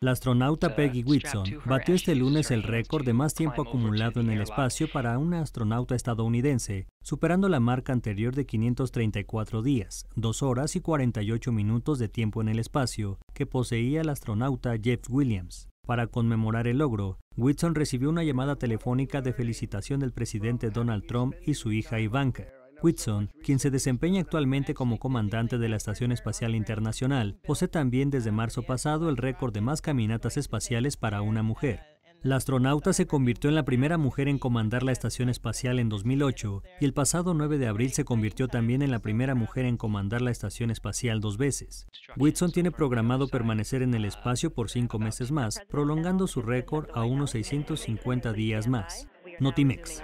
La astronauta Peggy Whitson batió este lunes el récord de más tiempo acumulado en el espacio para una astronauta estadounidense, superando la marca anterior de 534 días, 2 horas y 48 minutos de tiempo en el espacio, que poseía el astronauta Jeff Williams. Para conmemorar el logro, Whitson recibió una llamada telefónica de felicitación del presidente Donald Trump y su hija Ivanka. Whitson, quien se desempeña actualmente como comandante de la Estación Espacial Internacional, posee también desde marzo pasado el récord de más caminatas espaciales para una mujer. La astronauta se convirtió en la primera mujer en comandar la estación espacial en 2008 y el pasado 9 de abril se convirtió también en la primera mujer en comandar la estación espacial dos veces. Whitson tiene programado permanecer en el espacio por cinco meses más, prolongando su récord a unos 650 días más. Notimex.